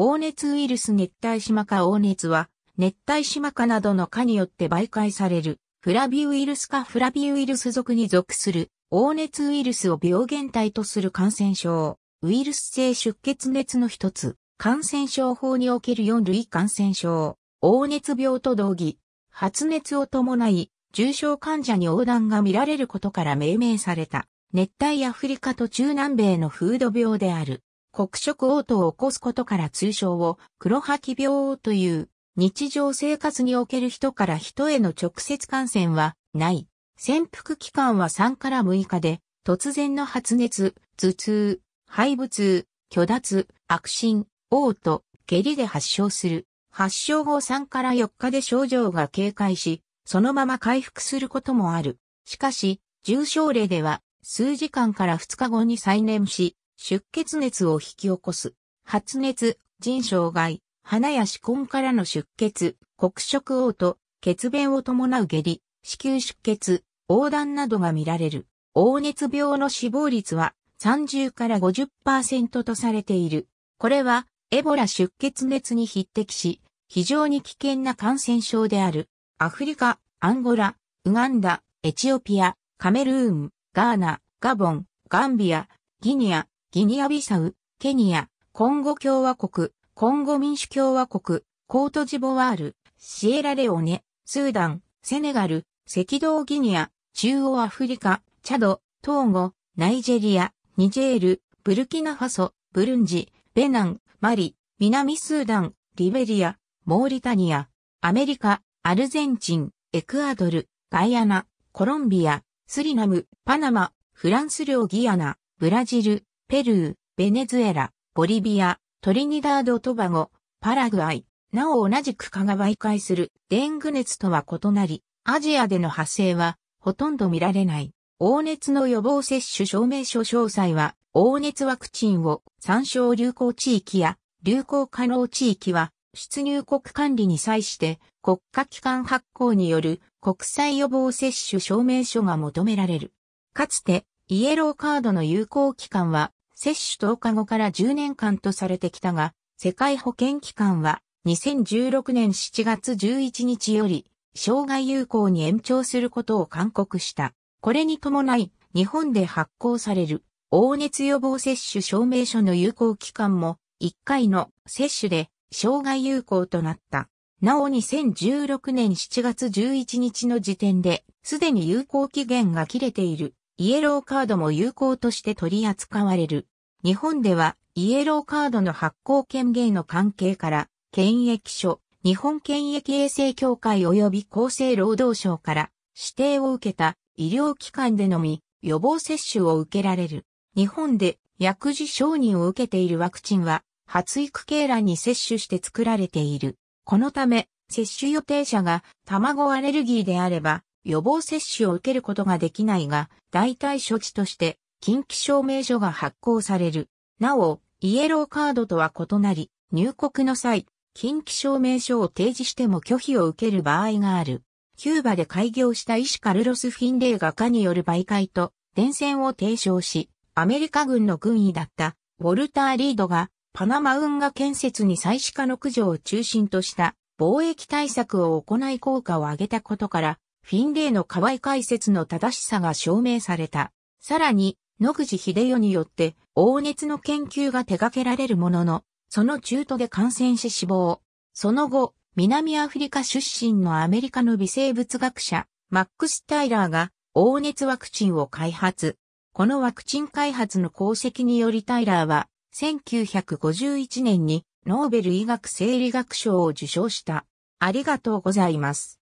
黄熱ウイルス熱帯島化黄熱は、熱帯島化などの科によって媒介される、フラビウイルスかフラビウイルス属に属する、黄熱ウイルスを病原体とする感染症、ウイルス性出血熱の一つ、感染症法における4類感染症、黄熱病と同義、発熱を伴い、重症患者に横断が見られることから命名された、熱帯アフリカと中南米の風土病である。黒色嘔吐を起こすことから通称を黒吐き病という、日常生活における人から人への直接感染はない。潜伏期間は3から6日で、突然の発熱、頭痛、肺部痛、虚脱、悪心、嘔吐、下痢で発症する。発症後3から4日で症状が軽快し、そのまま回復することもある。しかし、重症例では、数時間から2日後に再燃し、出血熱を引き起こす、発熱、腎障害、鼻や歯根からの出血、黒色嘔吐、血便を伴う下痢、子宮出血、黄断などが見られる。黄熱病の死亡率は30から50%とされている。これはエボラ出血熱に匹敵し、非常に危険な感染症である。アフリカ、アンゴラ、ウガンダ、エチオピア、カメルーン、ガーナ、ガボン、ガンビア、ギニア、ギニアビサウ、ケニア、コンゴ共和国、コンゴ民主共和国、コートジボワール、シエラレオネ、スーダン、セネガル、赤道ギニア、中央アフリカ、チャド、トーゴ、ナイジェリア、ニジェール、ブルキナファソ、ブルンジ、ベナン、マリ、南スーダン、リベリア、モーリタニア、アメリカ、アルゼンチン、エクアドル、ガイアナ、コロンビア、スリナム、パナマ、フランス領ギアナ、ブラジル、ペルー、ベネズエラ、ボリビア、トリニダード・トバゴ、パラグアイ、なお同じく蚊が媒介するデング熱とは異なり、アジアでの発生はほとんど見られない。黄熱の予防接種証明書詳細は、黄熱ワクチンを参照流行地域や流行可能地域は、出入国管理に際して国家機関発行による国際予防接種証明書が求められる。かつてイエローカードの有効期間は接種10日後から10年間とされてきたが、世界保健機関は2016年7月11日より、障害有効に延長することを勧告した。これに伴い、日本で発行される、黄熱予防接種証明書の有効期間も、1回の接種で、障害有効となった。なお2016年7月11日の時点で、すでに有効期限が切れているイエローカードも有効として取り扱われる。日本では、イエローカードの発行権限の関係から、検疫所、日本検疫衛生協会及び厚生労働省から指定を受けた医療機関でのみ予防接種を受けられる。日本で薬事承認を受けているワクチンは発育経卵に接種して作られている。このため、接種予定者が卵アレルギーであれば、予防接種を受けることができないが、代替処置として、近畿証明書が発行される。なお、イエローカードとは異なり、入国の際、近畿証明書を提示しても拒否を受ける場合がある。キューバで開業した医師カルロス・フィンレイ画家による媒介と伝染を提唱し、アメリカ軍の軍医だったウォルター・リードがパナマ運河建設に再始化の駆除を中心とした貿易対策を行い効果を上げたことからフィンレイの河合解説の正しさが証明された。さらに、野口秀代によって、黄熱の研究が手掛けられるものの、その中途で感染し死亡。その後、南アフリカ出身のアメリカの微生物学者、マックス・タイラーが、黄熱ワクチンを開発。このワクチン開発の功績によりタイラーは、1951年にノーベル医学生理学賞を受賞した。ありがとうございます。